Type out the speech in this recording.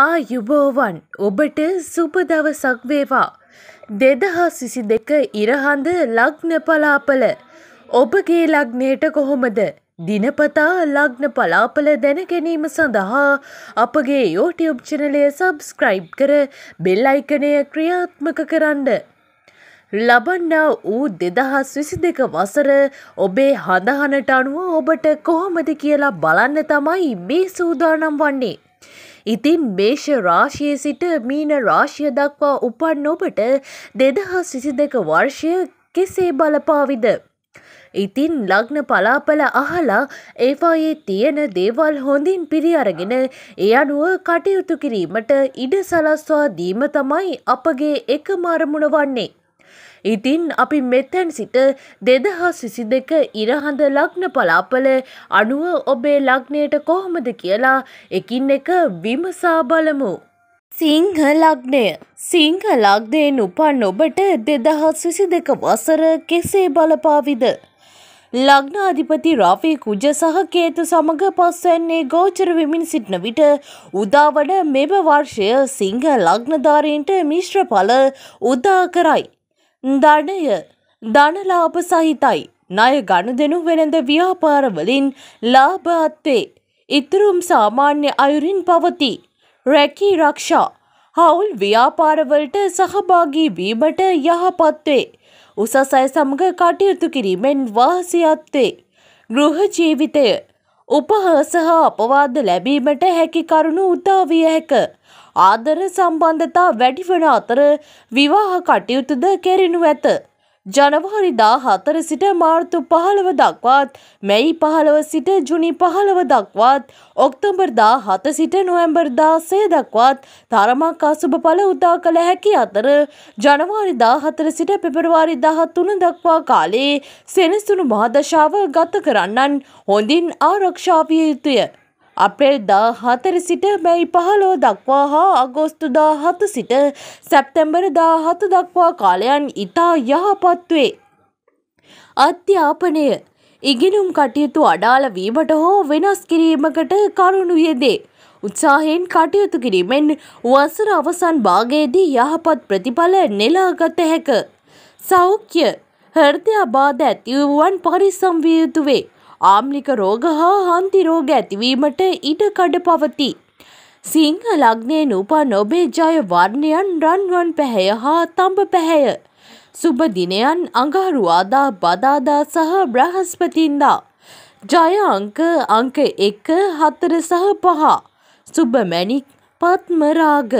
ආයුබෝවන් ඔබට සුප දවසක් වේවා. දෙදහා සිසි දෙක ඉරහඳ ලග්න පලාපල. ඔබගේ ලග්නයට කොහොමද. දිනපතා ලග්න පලාපල දැන ගැනීම සඳහා අපගේ යෝටියුබ් චනලය සබස්ක්‍රයිබ් කර බෙල්ලයිකනය ක්‍රියාත්මක කරන්න. ලබන්නා වූ දෙදහස් විසි දෙක වසර ඔබේ හඳහනට අනුව ඔබට කොහොමද කියලා බලන්න තමයි මේ සූදානම් වන්නේ. ඉතින් මේෂ රාශිය සිට මීන රාශිය දක්වා උපන් ඔබට දෙදහස් විසි දෙක වර්ෂය කෙසේ බලපාවිද. ඉතින් ලග්න පලාපල අහලා ඒවායේ තියෙන දේවල් හොඳින් පිරිඅරගෙන ඒ අනුව කටයුතු කිරීමට ඉඩ සලස්වා දීම තමයි අපගේ එකම අරමුණ වන්නේ. ඉතින් අපි මෙතැන් සිට දෙදහා සිසි දෙක ඉරහඳ ලග්න පලාපල අනුව ඔබේ ලග්නයට කොහොමද කියලා එකින් එක විමසා බලමු. සිංහ ලග්නය සිංහ ලග්නයෙන් උපන් ඔබට දෙදහස් විසි දෙක වසර කෙසේ බලපාවිද. ලග්නාධිපති රාෆී කුජ සහ කේතු සමඟ පස්වැන්නේ ගෝචර වෙමින් සිටින විට උදාවන මෙම වර්ෂය සිංහ ලග්නධාරීන්ට මිශ්‍ර පල උදා කරයි. ධනය ධනලාභ සහිතයි. ණය ගනුදෙනු වෙළඳ ව්‍යාපාරවලින් ලාභ අත්වේ. ඉතුරුම් සාමාන්‍ය අයුරින් පවතී. රැකී රක්ෂා හවුල් ව්‍යාපාරවලට සහභාගී වීමට යහපත් වේ. උසස් අය සමග කටයුතු කිරීමෙන් වාසියත් වේ. ගෘහ ජීවිතය උපහාස හා අපවාද ලැබීමට හැකි කරුණු උදා විය හැක. ආදර සම්බන්ධතා වැඩිවන අතර විවාහ කටයුතුද කෙරෙනු ඇත. ජනවාරි දා හතර සිට මාර්තු පහළව දක්වාත් මැයි පහළව සිට ජුනි පහළව දක්වාත් ඔක්තොම්බර් දා හත සිට නොවැම්බර් දාසය දක්වාත් තරමක් අසුභ පල උදා කළ හැකි අතර ජනවාරි දා හතර සිට පෙබරවාරි දහත්තුන දක්වා කාලේ සෙනසුණු මහදශාව ගත කරන්නන් හොඳින් ආරක්ෂාවිය යුතුය. අප්‍රේල් දා හතර සිට මැයි පහලෝ දක්වා හා අගෝස්තු දා හත සිට සැප්තැම්බර දා හත දක්වා කාලයන් ඉතා යහපත්වේ. අධ්‍යාපනය ඉගෙනුම් කටයුතු අඩාල වීමට හෝ වෙනස් කිරීමකට කරුණු යෙදේ. උත්සාහයෙන් කටයුතු කිරීමෙන් වසර අවසන් භාගයේදී යහපත් ප්‍රතිඵල නෙලාගත හැක. සෞඛ්‍ය හෘදයාබාධ ඇතිවුවන් පරිසම් විය යුතුවේ. ආම්ලික රෝග හා හන්ති රෝග ඇතිවීමට ඉඩකඩ පවති. සිංහ ලග්නයෙන් උපන් ඔබේ ජය වර්ණයන් රන්වන් පැහැය හා තඹ පැහැය. සුබ දිනයන් අඟහරුවාදා බදාදා සහ බ්‍රහස්පතින්දා. ජය අංක අංක එක හතර සහ පහ. සුබ මැණික් පත්මරාග.